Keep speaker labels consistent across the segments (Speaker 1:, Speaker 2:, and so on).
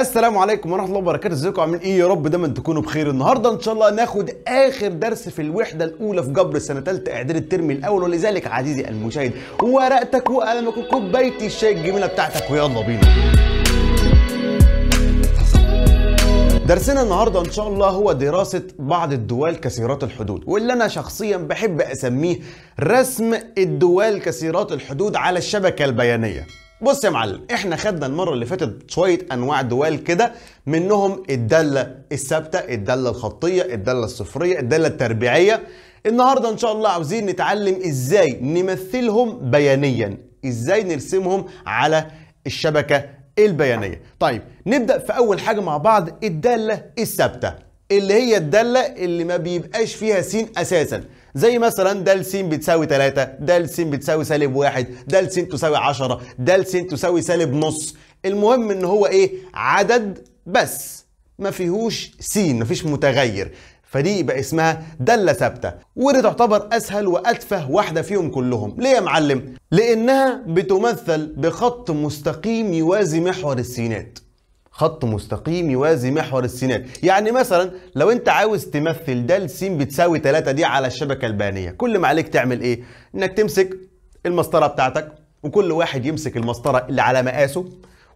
Speaker 1: السلام عليكم ورحمه الله وبركاته ازيكم عاملين ايه يا رب دايما تكونوا بخير النهارده ان شاء الله ناخد اخر درس في الوحده الاولى في جبر السنه ثالثه اعداد الترم الاول ولذلك عزيزي المشاهد ورقتك وقلمك وكوبايه الشاي الجميله بتاعتك ويلا بينا درسنا النهارده ان شاء الله هو دراسه بعض الدول كثيرات الحدود واللي انا شخصيا بحب اسميه رسم الدول كثيرات الحدود على الشبكه البيانيه بص يا معلم احنا خدنا المره اللي فاتت شويه انواع دوال كده منهم الداله الثابته الداله الخطيه الداله الصفريه الداله التربيعيه النهارده ان شاء الله عاوزين نتعلم ازاي نمثلهم بيانيا ازاي نرسمهم على الشبكه البيانيه طيب نبدا في اول حاجه مع بعض الداله الثابته اللي هي الداله اللي ما بيبقاش فيها سين اساسا زي مثلا ده س بتساوي 3 ده س بتساوي سالب 1 ده س تساوي 10 ده س تساوي سالب نص المهم ان هو ايه عدد بس ما فيهوش س فيش متغير فدي يبقى اسمها دالة ثابتة ودي تعتبر أسهل وأتفه واحدة فيهم كلهم ليه يا معلم؟ لأنها بتمثل بخط مستقيم يوازي محور السينات خط مستقيم يوازي محور السينات يعني مثلا لو انت عاوز تمثل دال س بتساوي 3 دي على الشبكه البانيه كل ما عليك تعمل ايه انك تمسك المسطره بتاعتك وكل واحد يمسك المسطره اللي على مقاسه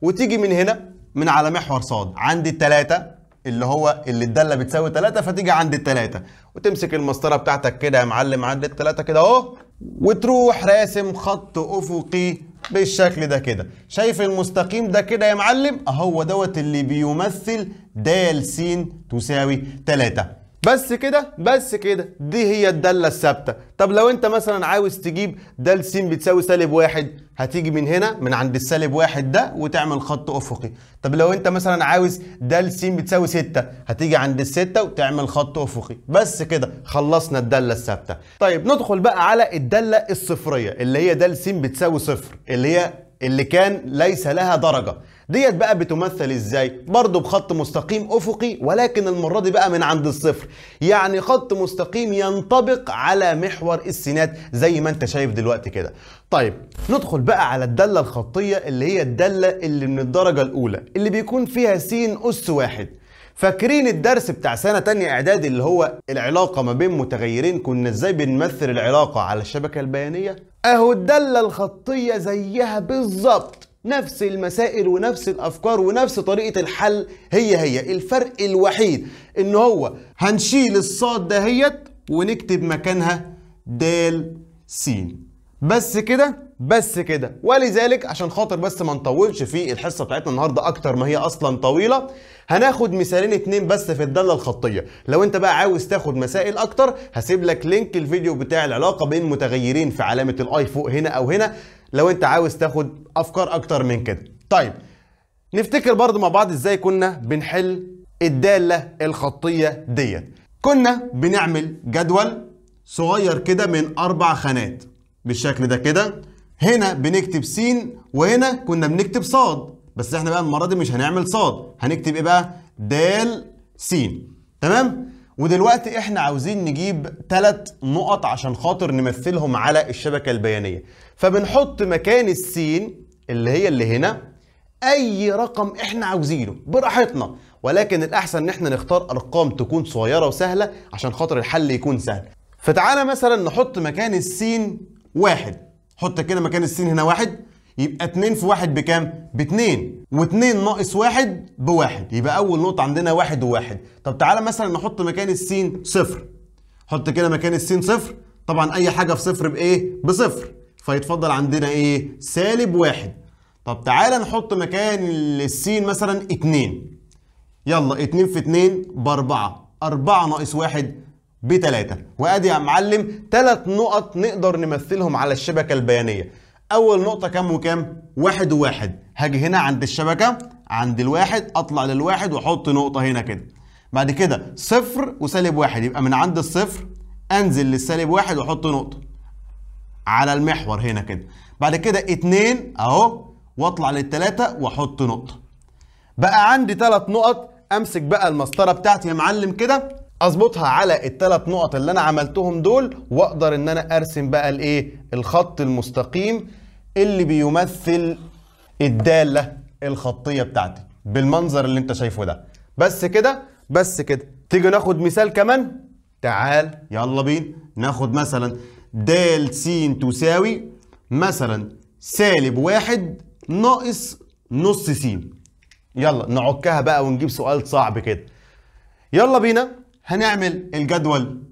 Speaker 1: وتيجي من هنا من على محور صاد عند 3 اللي هو اللي الداله بتساوي 3 فتيجي عند 3 وتمسك المسطره بتاعتك كده يا معلم عند 3 كده اهو وتروح راسم خط افقي بالشكل ده كده شايف المستقيم ده كده يا معلم اهو دوت اللي بيمثل د س تساوي 3 بس كده بس كده دي هي الدالة الثابتة طب لو انت مثلا عاوز تجيب دال س بتساوي سالب واحد هتيجي من هنا من عند السالب واحد ده وتعمل خط افقي طب لو انت مثلا عاوز دال س بتساوي ستة هتيجي عند الستة وتعمل خط افقي بس كده خلصنا الدالة الثابتة طيب ندخل بقى على الدالة الصفرية اللي هي دال س بتساوي صفر اللي هي اللي كان ليس لها درجة ديت بقى بتمثل ازاي برضو بخط مستقيم افقي ولكن المره دي بقى من عند الصفر يعني خط مستقيم ينطبق على محور السينات زي ما انت شايف دلوقتي كده طيب ندخل بقى على الداله الخطيه اللي هي الداله اللي من الدرجه الاولى اللي بيكون فيها س اس واحد فاكرين الدرس بتاع سنه تانية اعدادي اللي هو العلاقه ما بين متغيرين كنا ازاي بنمثل العلاقه على الشبكه البيانيه اهو الداله الخطيه زيها بالظبط نفس المسائل ونفس الافكار ونفس طريقه الحل هي هي الفرق الوحيد ان هو هنشيل الصاد دهيت ونكتب مكانها دال سين بس كده بس كده ولذلك عشان خاطر بس ما نطولش في الحصه بتاعتنا النهارده اكتر ما هي اصلا طويله هناخد مثالين اتنين بس في الداله الخطيه لو انت بقى عاوز تاخد مسائل اكتر هسيب لك لينك الفيديو بتاع العلاقه بين متغيرين في علامه الاي فوق هنا او هنا لو انت عاوز تاخد افكار اكتر من كده طيب نفتكر برضو مع بعض ازاي كنا بنحل الدالة الخطية ديت كنا بنعمل جدول صغير كده من اربع خانات بالشكل ده كده هنا بنكتب س وهنا كنا بنكتب ص بس احنا بقى المرة دي مش هنعمل ص هنكتب ايه بقى د س تمام ودلوقتي احنا عاوزين نجيب ثلاث نقط عشان خاطر نمثلهم على الشبكه البيانيه فبنحط مكان السين اللي هي اللي هنا اي رقم احنا عاوزينه براحتنا ولكن الاحسن ان احنا نختار ارقام تكون صغيره وسهله عشان خاطر الحل يكون سهل فتعالى مثلا نحط مكان السين واحد حط كده مكان السين هنا واحد يبقى 2 في 1 بكام؟ ب 2 و2 ناقص 1 ب 1 يبقى اول نقطه عندنا 1 و1 طب تعالى مثلا نحط مكان السين صفر حط كده مكان السين صفر طبعا اي حاجه في صفر بايه؟ بصفر فيتفضل عندنا ايه؟ سالب واحد طب تعالى نحط مكان السين مثلا 2 يلا 2 في 2 ب 4 4 ناقص 1 ب 3 وادي يا معلم ثلاث نقط نقدر نمثلهم على الشبكه البيانيه اول نقطه كام وكام واحد وواحد هاجي هنا عند الشبكه عند الواحد اطلع للواحد واحط نقطه هنا كده بعد كده صفر وسالب واحد يبقى من عند الصفر انزل للسالب واحد واحط نقطه على المحور هنا كده بعد كده اتنين اهو واطلع للتلاته واحط نقطه بقى عندي تلات نقط امسك بقى المسطره بتاعتي يا معلم كده اظبطها على التلات نقط اللي انا عملتهم دول واقدر ان انا ارسم بقى الايه الخط المستقيم اللي بيمثل الداله الخطيه بتاعتي بالمنظر اللي انت شايفه ده بس كده بس كده تيجي ناخد مثال كمان تعال يلا بينا ناخد مثلا د س تساوي مثلا سالب واحد ناقص نص س يلا نعكها بقى ونجيب سؤال صعب كده يلا بينا هنعمل الجدول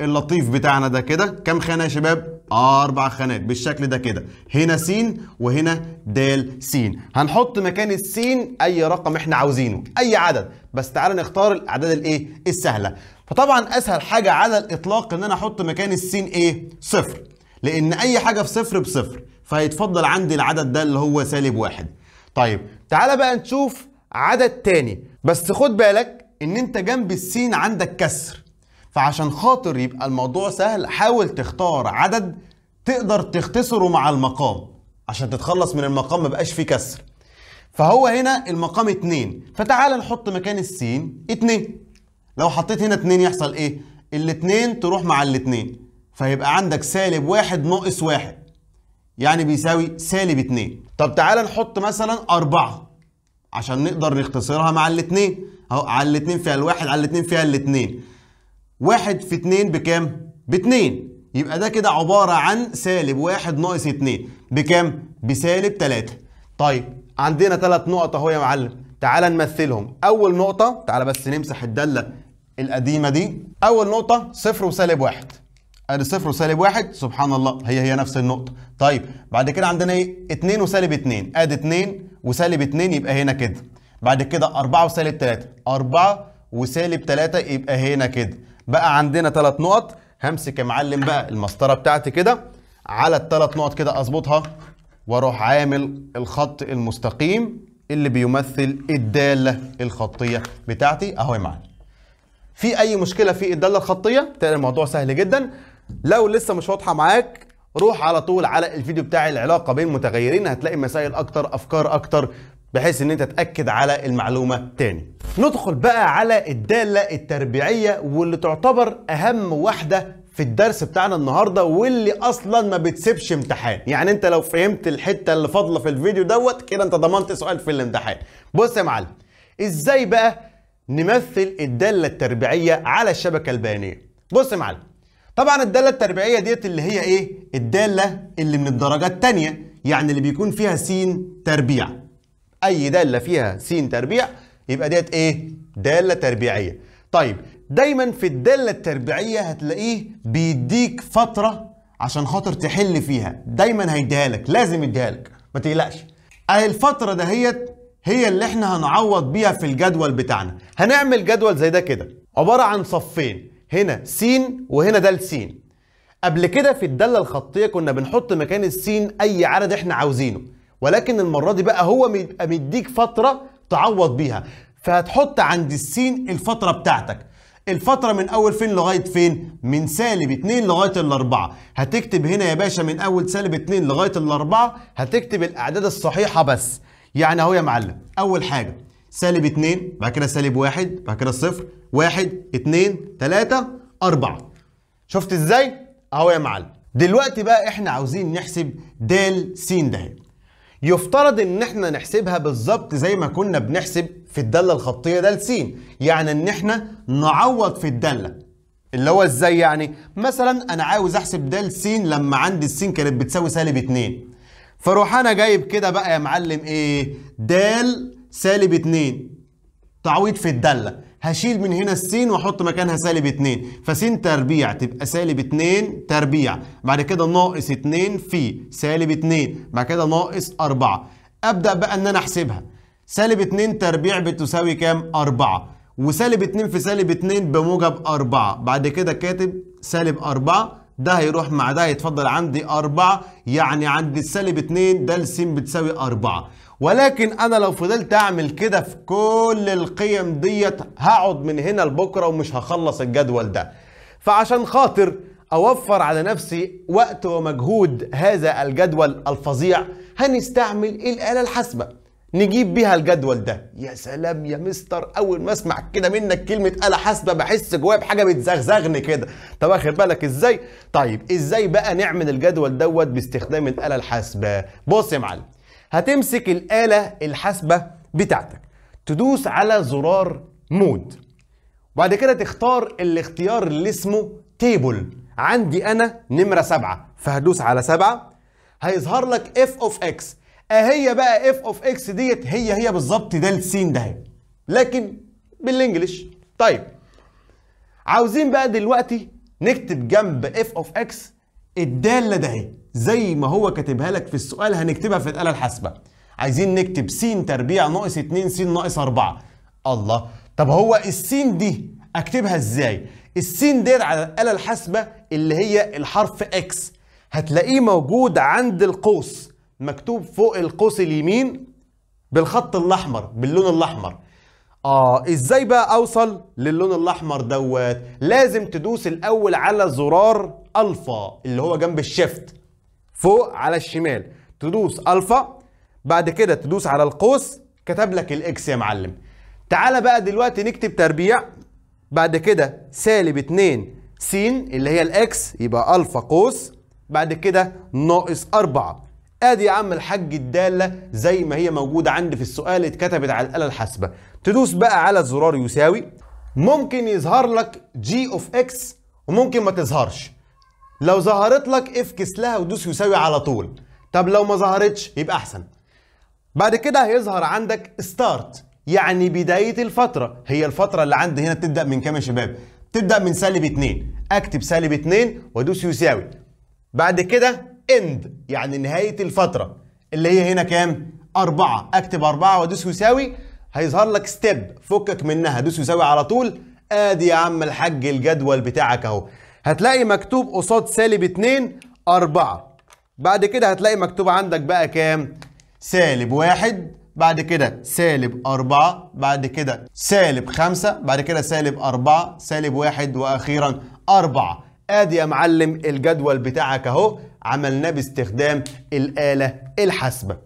Speaker 1: اللطيف بتاعنا ده كده كام خانه يا شباب اربع خانات بالشكل ده كده هنا س وهنا د س هنحط مكان الس اي رقم احنا عاوزينه اي عدد بس تعالى نختار الاعداد الايه السهله فطبعا اسهل حاجه على الاطلاق ان انا احط مكان الس ايه صفر لان اي حاجه في صفر بصفر فهيتفضل عندي العدد ده اللي هو سالب واحد طيب تعالى بقى نشوف عدد تاني بس خد بالك ان انت جنب السين عندك كسر فعشان خاطر يبقى الموضوع سهل حاول تختار عدد تقدر تختصره مع المقام عشان تتخلص من المقام مبقاش فيه كسر فهو هنا المقام اتنين فتعال نحط مكان السين اتنين لو حطيت هنا اتنين يحصل ايه الاتنين تروح مع الاتنين فيبقى عندك سالب واحد ناقص واحد يعني بيساوي سالب اتنين طب تعال نحط مثلا اربعة عشان نقدر نختصرها مع الاتنين اهو على الاثنين فيها الواحد على الاثنين فيها الاثنين واحد في اثنين بكام؟ باتنين يبقى ده كده عبارة عن سالب واحد ناقص اتنين بكام؟ بسالب تلاتة طيب عندنا تلات نقط اهو يا معلم تعال نمثلهم اول نقطة تعال بس نمسح الدالة القديمة دي اول نقطة صفر وسالب واحد ادي صفر وسالب واحد سبحان الله هي هي نفس النقطة طيب بعد كده عندنا ايه؟ اتنين وسالب اتنين ادي اتنين وسالب اتنين يبقى هنا كده بعد كده 4 وسالب 3 4 وسالب 3 يبقى هنا كده بقى عندنا ثلاث نقط همسك يا معلم بقى المسطره بتاعتي كده على الثلاث نقط كده اظبطها واروح عامل الخط المستقيم اللي بيمثل الداله الخطيه بتاعتي اهو يا معلم في اي مشكله في الداله الخطيه تلاقي الموضوع سهل جدا لو لسه مش واضحه معاك روح على طول على الفيديو بتاعي العلاقه بين المتغيرين هتلاقي مسائل اكتر افكار اكتر بحيث ان انت تاكد على المعلومه تاني ندخل بقى على الداله التربيعيه واللي تعتبر اهم واحده في الدرس بتاعنا النهارده واللي اصلا ما بتسيبش امتحان يعني انت لو فهمت الحته اللي فاضله في الفيديو دوت كده انت ضمنت سؤال في الامتحان بص يا معلم ازاي بقى نمثل الداله التربيعيه على الشبكه البيانيه بص يا معلم طبعا الداله التربيعيه ديت اللي هي ايه الداله اللي من الدرجه الثانيه يعني اللي بيكون فيها س تربيع اي داله فيها س تربيع يبقى ديت ايه داله تربيعيه طيب دايما في الداله التربيعيه هتلاقيه بيديك فتره عشان خاطر تحل فيها دايما هيديها لك لازم يديها لك ما تقلقش اهي الفتره دهيت هي اللي احنا هنعوض بيها في الجدول بتاعنا هنعمل جدول زي ده كده عباره عن صفين هنا س وهنا د س قبل كده في الداله الخطيه كنا بنحط مكان السين اي عدد احنا عاوزينه ولكن المره دي بقى هو بيبقى مديك فتره تعوض بيها فهتحط عند السين الفتره بتاعتك الفترة من أول فين لغاية فين؟ من سالب 2 لغاية الأربعة، هتكتب هنا يا باشا من أول سالب 2 لغاية الأربعة هتكتب الأعداد الصحيحة بس، يعني أهو يا معلم، أول حاجة سالب 2 بعد كده سالب 1 بعد كده صفر 1 2 3 4 شفت ازاي؟ أهو يا معلم، دلوقتي بقى إحنا عاوزين نحسب د س ده يفترض ان احنا نحسبها بالظبط زي ما كنا بنحسب في الداله الخطيه د س يعني ان احنا نعوض في الداله اللي هو ازاي يعني مثلا انا عاوز احسب د س لما عندي س كانت بتساوي سالب 2 فروح انا جايب كده بقى يا معلم ايه د سالب 2 تعويض في الداله هشيل من هنا السين واحط مكانها سالب 2 فسين تربيع تبقى سالب 2 تربيع بعد كده ناقص 2 في سالب 2 بعد كده ناقص 4 ابدا بقى ان انا احسبها سالب 2 تربيع بتساوي كام 4 وسالب 2 في سالب 2 بموجب 4 بعد كده كاتب سالب 4 ده هيروح مع ده هيتفضل عندي 4 يعني عند السالب 2 ده السين بتساوي 4 ولكن انا لو فضلت اعمل كده في كل القيم ديت هقعد من هنا لبكره ومش هخلص الجدول ده فعشان خاطر اوفر على نفسي وقت ومجهود هذا الجدول الفظيع هنستعمل الاله الحاسبه نجيب بيها الجدول ده يا سلام يا مستر اول ما اسمع كده منك كلمه اله حاسبه بحس جوايا بحاجه بتزغزغني كده طب واخد بالك ازاي طيب ازاي بقى نعمل الجدول دوت باستخدام الاله الحاسبه بص يا معلم هتمسك الآلة الحاسبة بتاعتك تدوس على زرار مود وبعد كده تختار الاختيار اللي اسمه تيبل عندي أنا نمرة سبعة فهدوس على سبعة هيظهر لك اف اوف اكس اهي بقى اف اوف اكس ديت هي هي بالظبط ده السين ده لكن بالانجلش طيب عاوزين بقى دلوقتي نكتب جنب اف اوف اكس الداله ده اهي زي ما هو كاتبها لك في السؤال هنكتبها في الآلة الحاسبة عايزين نكتب س تربيع ناقص 2 س ناقص 4 الله طب هو السين دي اكتبها ازاي السين ديت على الآلة الحاسبة اللي هي الحرف اكس هتلاقيه موجود عند القوس مكتوب فوق القوس اليمين بالخط الاحمر باللون الاحمر اه ازاي بقى اوصل للون الاحمر دوت لازم تدوس الاول على زرار الفا اللي هو جنب الشيفت فوق على الشمال تدوس الفا بعد كده تدوس على القوس كتب لك الاكس يا معلم تعالى بقى دلوقتي نكتب تربيع بعد كده سالب 2 س اللي هي الاكس يبقى الفا قوس بعد كده ناقص 4 ادي يا عم الحاج الداله زي ما هي موجوده عندي في السؤال اتكتبت على الاله الحاسبه تدوس بقى على الزرار يساوي ممكن يظهر لك جي اوف اكس وممكن ما تظهرش لو ظهرت لك افكس لها ودوس يساوي على طول طب لو ما ظهرتش يبقى احسن بعد كده هيظهر عندك ستارت يعني بداية الفترة هي الفترة اللي عندي هنا بتبدأ من كام يا شباب بتبدأ من سالب 2 اكتب سالب 2 وادوس يساوي بعد كده اند يعني نهاية الفترة اللي هي هنا كام أربعة اكتب أربعة وادوس يساوي هيظهر لك ستيب فكك منها دوس يساوي على طول ادي آه، يا عم الحاج الجدول بتاعك اهو هتلاقي مكتوب قصاد سالب 2 4 بعد كده هتلاقي مكتوب عندك بقى كام سالب 1 بعد كده سالب 4 بعد كده سالب 5 بعد كده سالب 4 سالب 1 واخيرا 4 ادي يا معلم الجدول بتاعك اهو عملناه باستخدام الاله الحاسبه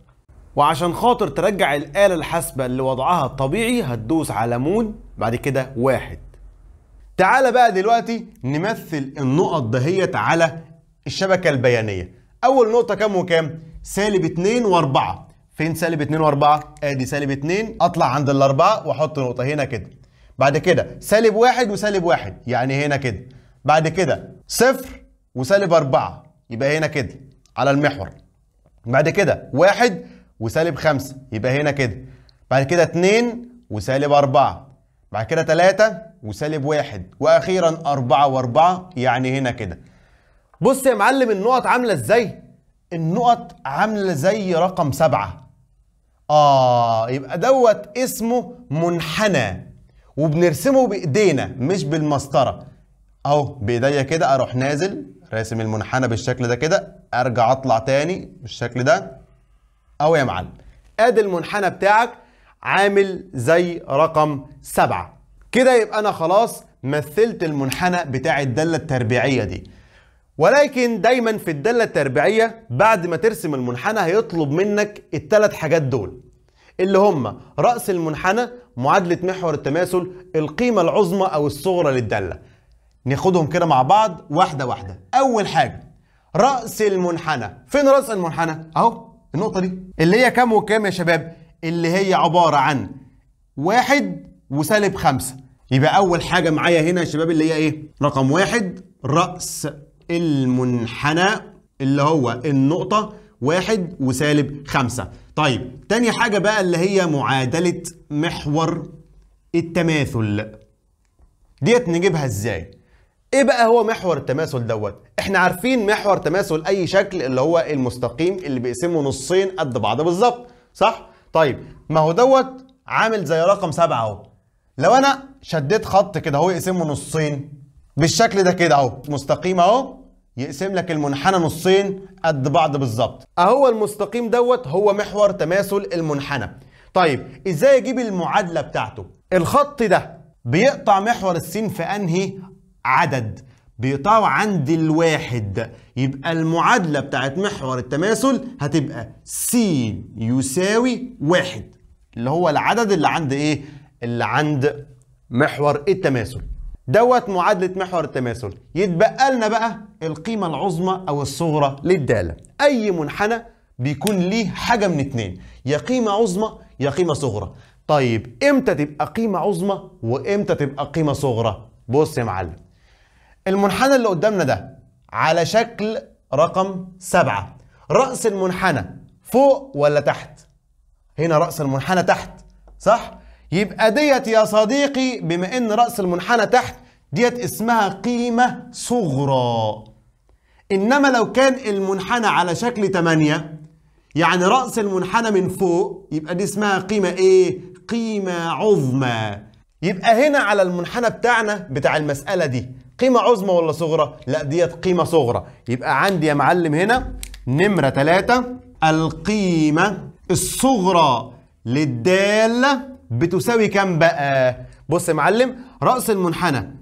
Speaker 1: وعشان خاطر ترجع الآلة الحاسبة اللي وضعها الطبيعي هتدوس على مود بعد كده واحد تعال بقى دلوقتي نمثل النقط دهيت على الشبكة البيانية أول نقطة كام وكام؟ سالب 2 و4 فين سالب 2 و4؟ ادي سالب 2 اطلع عند الاربعه واحط نقطه هنا كده بعد كده سالب 1 وسالب 1 يعني هنا كده بعد كده صفر وسالب 4 يبقى هنا كده على المحور بعد كده واحد وسالب 5 يبقى هنا كده بعد كده 2 وسالب 4 بعد كده 3 وسالب 1 واخيرا 4 و4 يعني هنا كده بص يا معلم النقط عامله ازاي النقط عامله زي رقم 7 اه يبقى دوت اسمه منحنى وبنرسمه بايدينا مش بالمسطره اهو بايديا كده اروح نازل راسم المنحنى بالشكل ده كده ارجع اطلع تاني بالشكل ده اهو يا معلم ادي المنحنى بتاعك عامل زي رقم سبعة كده يبقى أنا خلاص مثلت المنحنى بتاع الدالة التربيعية دي ولكن دايما في الدالة التربيعية بعد ما ترسم المنحنى هيطلب منك الثلاث حاجات دول اللي هم رأس المنحنى معادلة محور التماثل القيمة العظمى أو الصغرى للدالة ناخدهم كده مع بعض واحدة واحدة أول حاجة رأس المنحنى فين رأس المنحنى؟ أهو النقطة دي اللي هي كام وكام يا شباب؟ اللي هي عبارة عن واحد وسالب خمسة يبقى أول حاجة معايا هنا يا شباب اللي هي إيه؟ رقم واحد رأس المنحنى اللي هو النقطة واحد وسالب خمسة طيب تاني حاجة بقى اللي هي معادلة محور التماثل ديت نجيبها ازاي ايه بقى هو محور التماثل دوت احنا عارفين محور تماثل اي شكل اللي هو المستقيم اللي بيقسمه نصين قد بعض بالظبط صح طيب ما هو دوت عامل زي رقم سبعة اهو لو انا شديت خط كده اهو يقسمه نصين بالشكل ده كده اهو مستقيم اهو يقسم لك المنحنى نصين قد بعض بالظبط اهو المستقيم دوت هو محور تماثل المنحنى طيب ازاي اجيب المعادله بتاعته الخط ده بيقطع محور السين في انهي عدد بيقطعوا عند الواحد يبقى المعادلة بتاعت محور التماثل هتبقى س يساوي واحد اللي هو العدد اللي عند ايه؟ اللي عند محور التماثل دوت معادلة محور التماثل يتبقى لنا بقى القيمة العظمى أو الصغرى للدالة أي منحنى بيكون ليه حاجة من اتنين يا قيمة عظمى يا قيمة صغرى طيب امتى تبقى قيمة عظمى وامتى تبقى قيمة صغرى بص يا معلم المنحنى اللي قدامنا ده على شكل رقم سبعة رأس المنحنى فوق ولا تحت هنا رأس المنحنى تحت صح يبقى ديت يا صديقي بما ان رأس المنحنى تحت ديت اسمها قيمة صغرى انما لو كان المنحنى على شكل تمانية يعني رأس المنحنى من فوق يبقى دي اسمها قيمة ايه قيمة عظمى يبقى هنا على المنحنى بتاعنا بتاع المسألة دي قيمة عظمى ولا صغرى؟ لا ديت قيمة صغرى يبقى عندي يا معلم هنا نمرة تلاتة القيمة الصغرى للدالة بتساوي كام بقى؟ بص يا معلم رأس المنحنى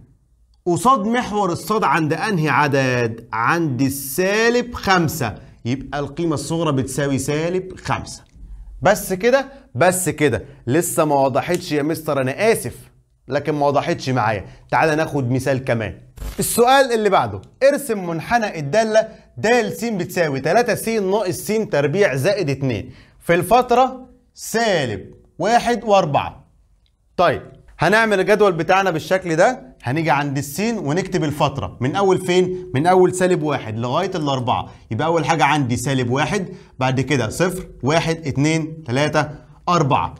Speaker 1: قصاد محور الصاد عند أنهي عدد؟ عند السالب خمسة يبقى القيمة الصغرى بتساوي سالب خمسة بس كده بس كده لسه ما وضحتش يا مستر أنا آسف لكن ما وضحتش معايا تعال ناخد مثال كمان السؤال اللي بعده ارسم منحنى الداله د س بتساوي 3 س ناقص س تربيع زائد 2 في الفتره سالب 1 و4 طيب هنعمل الجدول بتاعنا بالشكل ده هنيجي عند الس ونكتب الفتره من اول فين من اول سالب 1 لغايه ال4 يبقى اول حاجه عندي سالب 1 بعد كده 0 1 2 3 4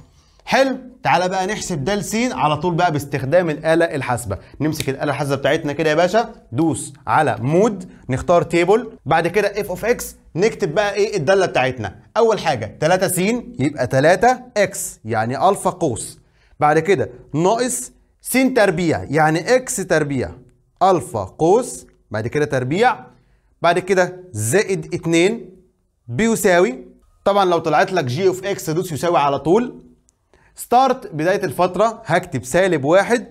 Speaker 1: حلو تعالى بقى نحسب د س على طول بقى باستخدام الآلة الحاسبة نمسك الآلة الحاسبة بتاعتنا كده يا باشا دوس على مود نختار تيبل بعد كده اف اوف اكس نكتب بقى ايه الدالة بتاعتنا اول حاجة 3 س يبقى 3 اكس يعني الفا قوس بعد كده ناقص س تربيع يعني اكس تربيع الفا قوس بعد كده تربيع بعد كده زائد 2 بيساوي طبعا لو طلعت لك جي اوف اكس دوس يساوي على طول ستارت بداية الفترة هكتب سالب واحد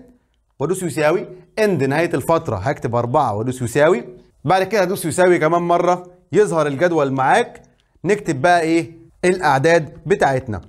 Speaker 1: وادوس يساوي اند نهاية الفترة هكتب أربعة وادوس يساوي بعد كده هدوس يساوي كمان مرة يظهر الجدول معاك نكتب بقى ايه الأعداد بتاعتنا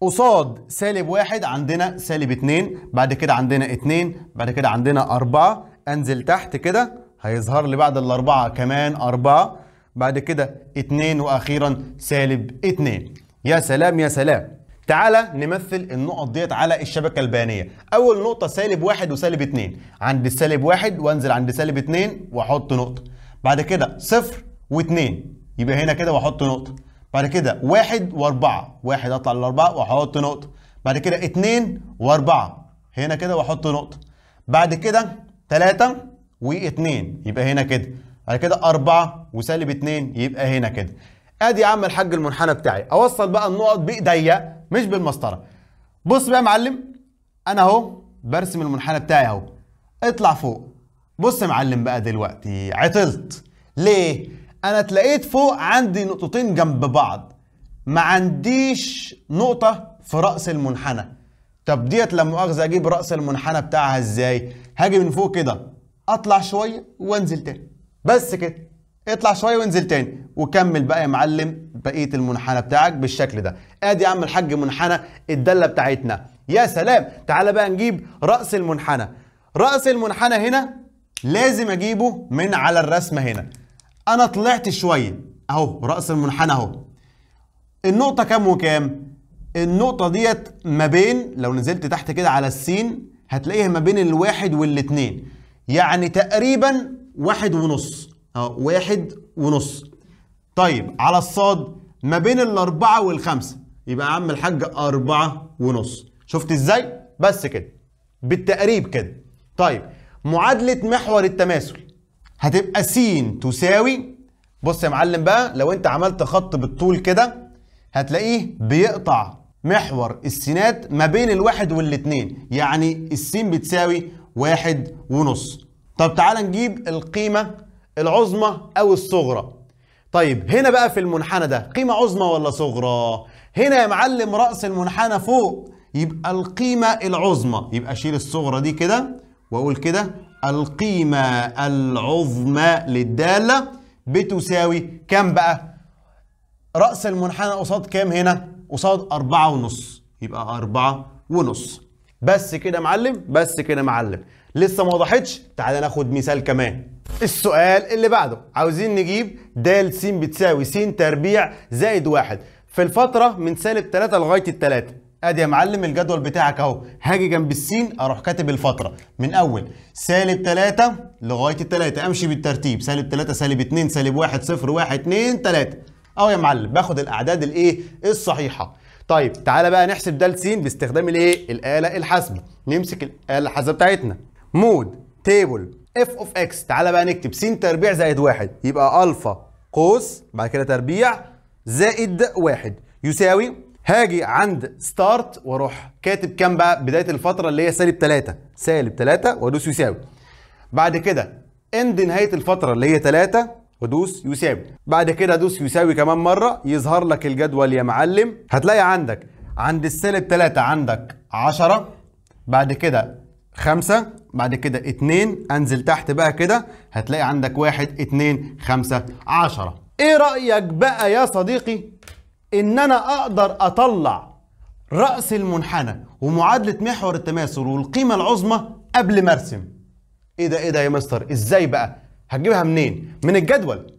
Speaker 1: قصاد سالب واحد عندنا سالب اتنين بعد كده عندنا اتنين بعد كده عندنا أربعة أنزل تحت كده هيظهر لي بعد الأربعة كمان أربعة بعد كده اتنين وأخيرا سالب اتنين يا سلام يا سلام تعالى نمثل النقط ديت على الشبكة البيانية أول نقطة سالب واحد وسالب اتنين عند السالب واحد وانزل عند سالب اتنين وأحط نقطة بعد كده صفر واتنين يبقى هنا كده وأحط نقطة بعد كده واحد وأربعة واحد أطلع للأربعة وأحط نقطة بعد كده اتنين وأربعة هنا كده وأحط نقطة بعد كده تلاتة واتنين يبقى هنا كده بعد كده أربعة وسالب اتنين يبقى هنا كده ادي يا عم الحاج المنحنى بتاعي اوصل بقى النقط بايديا مش بالمسطره بص بقى يا معلم انا اهو برسم المنحنى بتاعي اهو اطلع فوق بص يا معلم بقى دلوقتي عطلت ليه انا اتلاقيت فوق عندي نقطتين جنب بعض ما عنديش نقطه في راس المنحنى طب ديت لما مؤاخذه اجيب راس المنحنى بتاعها ازاي هاجي من فوق كده اطلع شويه وانزل تاني بس كده اطلع شويه وانزل تاني وكمل بقى يا معلم بقيه المنحنى بتاعك بالشكل ده ادي يا عم الحاج منحنى الداله بتاعتنا يا سلام تعالى بقى نجيب راس المنحنى راس المنحنى هنا لازم اجيبه من على الرسمه هنا انا طلعت شويه اهو راس المنحنى اهو النقطه كام وكام النقطه ديت ما بين لو نزلت تحت كده على السين هتلاقيها ما بين الواحد والاتنين يعني تقريبا واحد ونص اهو واحد ونص طيب على الصاد ما بين الأربعة والخمسة يبقى يا عم الحاج أربعة ونص شفت إزاي؟ بس كده بالتقريب كده طيب معادلة محور التماثل هتبقى س تساوي بص يا معلم بقى لو أنت عملت خط بالطول كده هتلاقيه بيقطع محور السينات ما بين الواحد والاتنين يعني السين بتساوي واحد ونص طب تعال نجيب القيمة العظمى او الصغرى طيب هنا بقى في المنحنى ده قيمة عظمى ولا صغرى هنا يا معلم رأس المنحنى فوق يبقى القيمة العظمى يبقى أشيل الصغرى دي كده وأقول كده القيمة العظمى للدالة بتساوي كام بقى رأس المنحنى قصاد كام هنا قصاد أربعة ونص يبقى أربعة ونص بس كده معلم بس كده معلم لسه ما وضحتش تعالى ناخد مثال كمان السؤال اللي بعده عاوزين نجيب د س بتساوي س تربيع زائد واحد في الفترة من سالب 3 لغاية 3 ادي يا معلم الجدول بتاعك اهو هاجي جنب السين اروح كاتب الفتره من اول سالب 3 لغايه 3 امشي بالترتيب سالب 3 سالب 2 سالب 1 0 1 2 3 اهو يا معلم باخد الاعداد الايه الصحيحه طيب تعالى بقى نحسب د س باستخدام الايه الاله الحاسبه نمسك الاله الحاسبه بتاعتنا مود تيبل اف اوف اكس تعالى بقى نكتب س تربيع زائد واحد يبقى الفا قوس بعد كده تربيع زائد واحد يساوي هاجي عند ستارت واروح كاتب كام بقى بدايه الفتره اللي هي سالب 3 سالب 3 وادوس يساوي بعد كده اند نهايه الفتره اللي هي 3 وادوس يساوي بعد كده ادوس يساوي كمان مره يظهر لك الجدول يا معلم هتلاقي عندك عند السالب 3 عندك 10 بعد كده خمسة بعد كده اتنين انزل تحت بقى كده هتلاقي عندك واحد اتنين خمسة عشرة ايه رأيك بقى يا صديقي ان انا اقدر اطلع رأس المنحنى ومعادلة محور التماثل والقيمة العظمى قبل ما ارسم ايه ده ايه ده يا مستر ازاي بقى هتجيبها منين من الجدول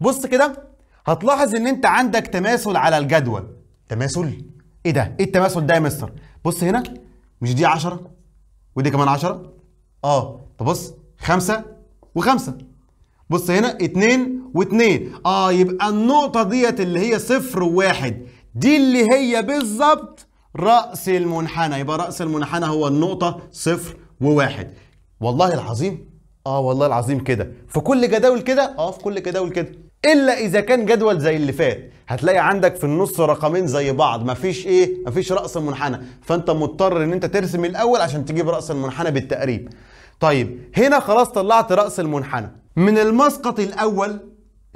Speaker 1: بص كده هتلاحظ ان انت عندك تماثل على الجدول تماثل ايه ده ايه التماثل ده يا مستر بص هنا مش دي 10 ودي كمان 10 اه تبص 5 و5 بص هنا 2 و2 اه يبقى النقطة ديت اللي هي صفر 1 دي اللي هي بالظبط رأس المنحنى يبقى رأس المنحنى هو النقطة صفر 1 والله العظيم اه والله العظيم كده في كل جداول كده اه في كل جداول كده الا اذا كان جدول زي اللي فات هتلاقي عندك في النص رقمين زي بعض مفيش ايه مفيش راس منحنى فانت مضطر ان انت ترسم الاول عشان تجيب راس المنحنى بالتقريب طيب هنا خلاص طلعت راس المنحنى من المسقط الاول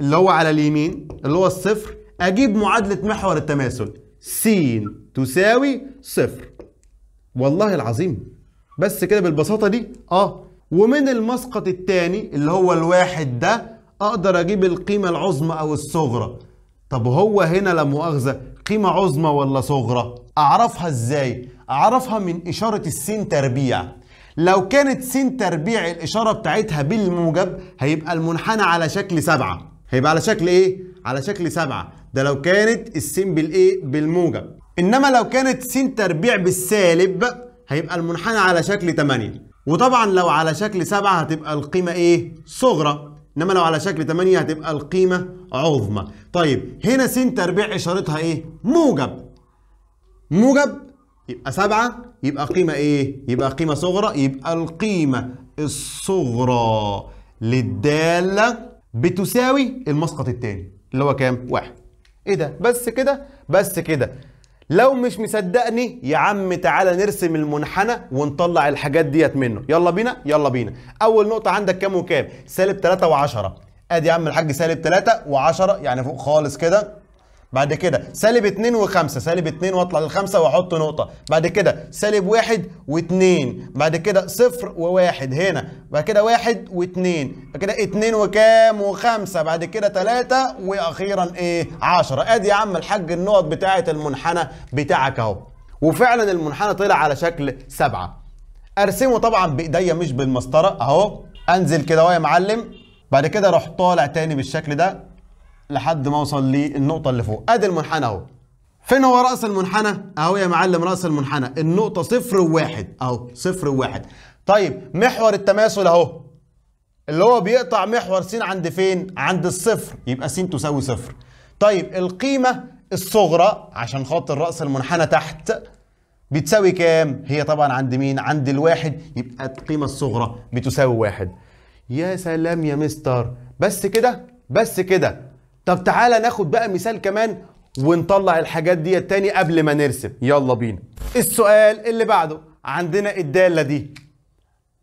Speaker 1: اللي هو على اليمين اللي هو الصفر اجيب معادله محور التماثل س تساوي صفر والله العظيم بس كده بالبساطه دي اه ومن المسقط الثاني اللي هو الواحد ده اقدر اجيب القيمه العظمى او الصغرى طب هو هنا لا مؤاخذه قيمه عظمى ولا صغرى اعرفها ازاي اعرفها من اشاره السين تربيع لو كانت سين تربيع الاشاره بتاعتها بالموجب هيبقى المنحنى على شكل سبعه هيبقى على شكل ايه على شكل سبعه ده لو كانت السين بالايه بالموجب انما لو كانت سين تربيع بالسالب هيبقى المنحنى على شكل 8 وطبعا لو على شكل 7 هتبقى القيمه ايه صغرى انما لو على شكل 8 هتبقى القيمه عظمى طيب هنا س تربيع اشارتها ايه موجب موجب يبقى 7 يبقى قيمه ايه يبقى قيمه صغرى يبقى القيمه الصغرى للداله بتساوي المسقط الثاني اللي هو كام واحد ايه ده بس كده بس كده لو مش مصدقني يا عم تعالى نرسم المنحنى ونطلع الحاجات ديت منه يلا بينا يلا بينا اول نقطه عندك كام وكام سالب 3 و10 ادي يا عم الحاج سالب 3 و10 يعني فوق خالص كده بعد كده سالب 2 و5 سالب 2 واطلع لل5 واحط نقطه بعد كده سالب 1 و2 بعد كده 0 و1 هنا بعد كده 1 و2 بعد كده 2 وكام و5 بعد كده 3 واخيرا ايه 10 ادي يا عم الحاج النقط بتاعه المنحنى بتاعك اهو وفعلا المنحنى طلع على شكل 7 ارسمه طبعا بايديا مش بالمسطره اهو انزل كده اهو يا معلم بعد كده اروح طالع تاني بالشكل ده لحد ما اوصل للنقطه اللي فوق ادي المنحنى اهو فين هو راس المنحنى اهو يا معلم راس المنحنى النقطه صفر وواحد اهو صفر وواحد طيب محور التماثل اهو اللي هو بيقطع محور س عند فين عند الصفر يبقى س تساوي صفر طيب القيمه الصغرى عشان خاطر راس المنحنى تحت بتساوي كام هي طبعا عند مين عند الواحد يبقى القيمه الصغرى بتساوي واحد يا سلام يا مستر بس كده بس كده طب تعالى ناخد بقى مثال كمان ونطلع الحاجات دي تاني قبل ما نرسم يلا بينا السؤال اللي بعده عندنا الدالة دي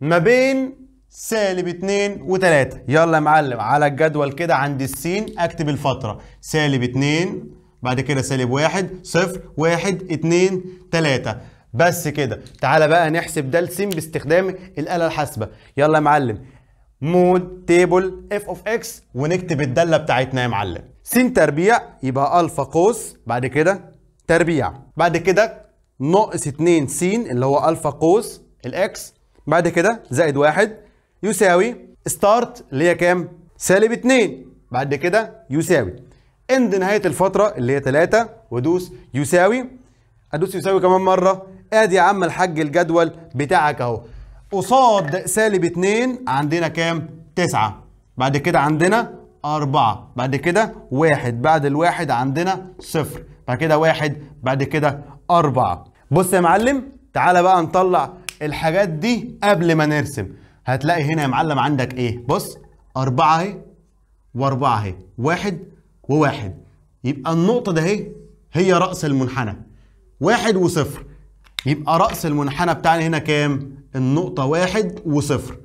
Speaker 1: ما بين سالب 2 و3 يلا يا معلم على الجدول كده عند السين اكتب الفترة سالب 2 بعد كده سالب 1 0 1 2 3 بس كده تعالى بقى نحسب ده السين باستخدام الآلة الحاسبة يلا يا معلم مود تيبل اف اوف اكس ونكتب الداله بتاعتنا يا معلم س تربيع يبقى الفا قوس بعد كده تربيع بعد كده ناقص 2 س اللي هو الفا قوس الاكس بعد كده زائد واحد يساوي ستارت اللي هي كام؟ سالب 2 بعد كده يساوي اند نهايه الفتره اللي هي 3 وادوس يساوي ادوس يساوي كمان مره ادي يا عم الحاج الجدول بتاعك اهو قصاد سالب 2 عندنا كام؟ 9 بعد كده عندنا 4 بعد كده 1 بعد الواحد عندنا 0 بعد كده 1 بعد كده 4 بص يا معلم تعالى بقى نطلع الحاجات دي قبل ما نرسم هتلاقي هنا يا معلم عندك ايه بص 4 اهي و4 اهي 1 و1 يبقى النقطة ده اهي هي رأس المنحنى 1 و0 يبقى رأس المنحنى بتاعنا هنا كام؟ النقطة واحد وصفر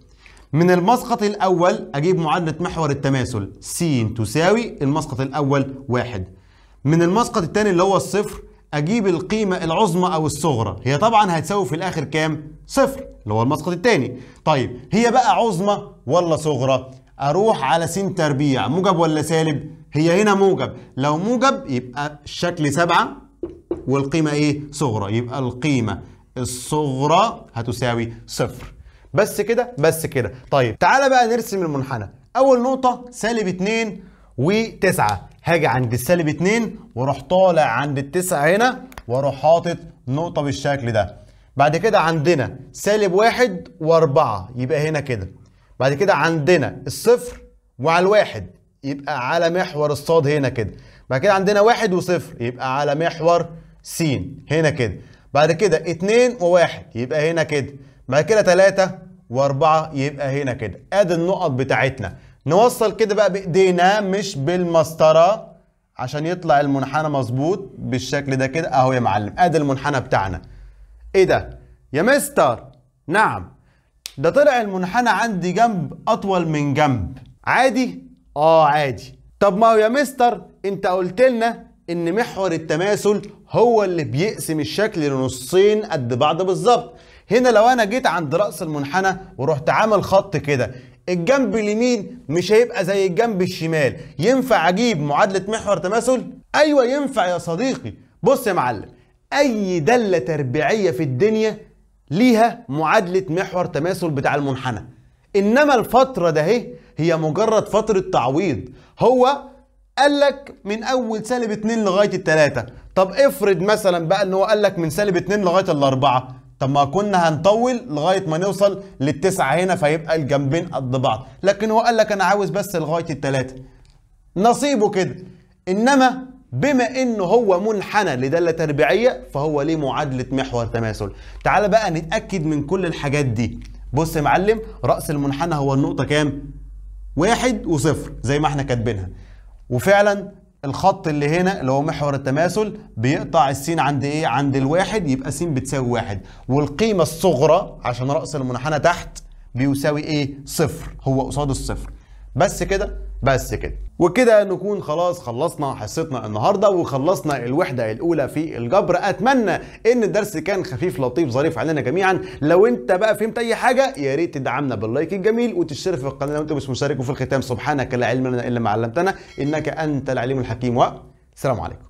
Speaker 1: من المسقط الأول أجيب معادلة محور التماثل س تساوي المسقط الأول واحد من المسقط الثاني اللي هو الصفر أجيب القيمة العظمى أو الصغرى هي طبعا هتساوي في الآخر كام؟ صفر اللي هو المسقط الثاني طيب هي بقى عظمى ولا صغرى؟ أروح على س تربيع موجب ولا سالب؟ هي هنا موجب لو موجب يبقى الشكل سبعة والقيمة إيه؟ صغرى يبقى القيمة الصغرى هتساوي صفر بس كده بس كده طيب تعالى بقى نرسم المنحنى اول نقطه سالب اتنين وتسعة هاجي عند السالب اتنين واروح طالع عند التسعة هنا واروح حاطط نقطه بالشكل ده بعد كده عندنا سالب واحد واربعة يبقى هنا كده بعد كده عندنا الصفر وعلى الواحد يبقى على محور الصاد هنا كده بعد كده عندنا واحد وصفر يبقى على محور س هنا كده بعد كده 2 و1 يبقى هنا كده بعد كده 3 و4 يبقى هنا كده ادي النقط بتاعتنا نوصل كده بقى بايدينا مش بالمسطره عشان يطلع المنحنى مظبوط بالشكل ده كده اهو يا معلم ادي المنحنى بتاعنا ايه ده يا مستر نعم ده طلع المنحنى عندي جنب اطول من جنب عادي اه عادي طب ما هو يا مستر انت قلت لنا ان محور التماثل هو اللي بيقسم الشكل لنصين قد بعض بالظبط هنا لو انا جيت عند راس المنحنى ورحت عامل خط كده الجنب اليمين مش هيبقى زي الجنب الشمال ينفع اجيب معادله محور تماثل ايوه ينفع يا صديقي بص يا معلم اي داله تربيعيه في الدنيا ليها معادله محور تماثل بتاع المنحنى انما الفتره ده هي مجرد فتره تعويض هو قال لك من اول سالب 2 لغايه التلاتة طب افرض مثلا بقى ان هو قال لك من سالب 2 لغايه الاربعه طب ما كنا هنطول لغايه ما نوصل للتسعه هنا فيبقى الجنبين قد بعض لكن هو قال لك انا عاوز بس لغايه الثلاثه نصيبه كده انما بما انه هو منحنى لداله تربيعيه فهو ليه معادله محور تماثل تعال بقى نتاكد من كل الحاجات دي بص يا معلم راس المنحنى هو النقطه كام واحد وصفر زي ما احنا كاتبينها وفعلا الخط اللي هنا اللي هو محور التماثل بيقطع السين عند ايه عند الواحد يبقى س بتساوي واحد والقيمه الصغرى عشان راس المنحنى تحت بيساوي ايه صفر هو قصاد الصفر بس كده بس كده وكده نكون خلاص خلصنا حصتنا النهارده وخلصنا الوحده الاولى في الجبر اتمنى ان الدرس كان خفيف لطيف ظريف علينا جميعا لو انت بقى فهمت اي حاجه يا ريت تدعمنا باللايك الجميل وتشترك في القناه لو انت مش مشترك وفي الختام سبحانك لا علم لنا الا ما علمتنا انك انت العليم الحكيم والسلام عليكم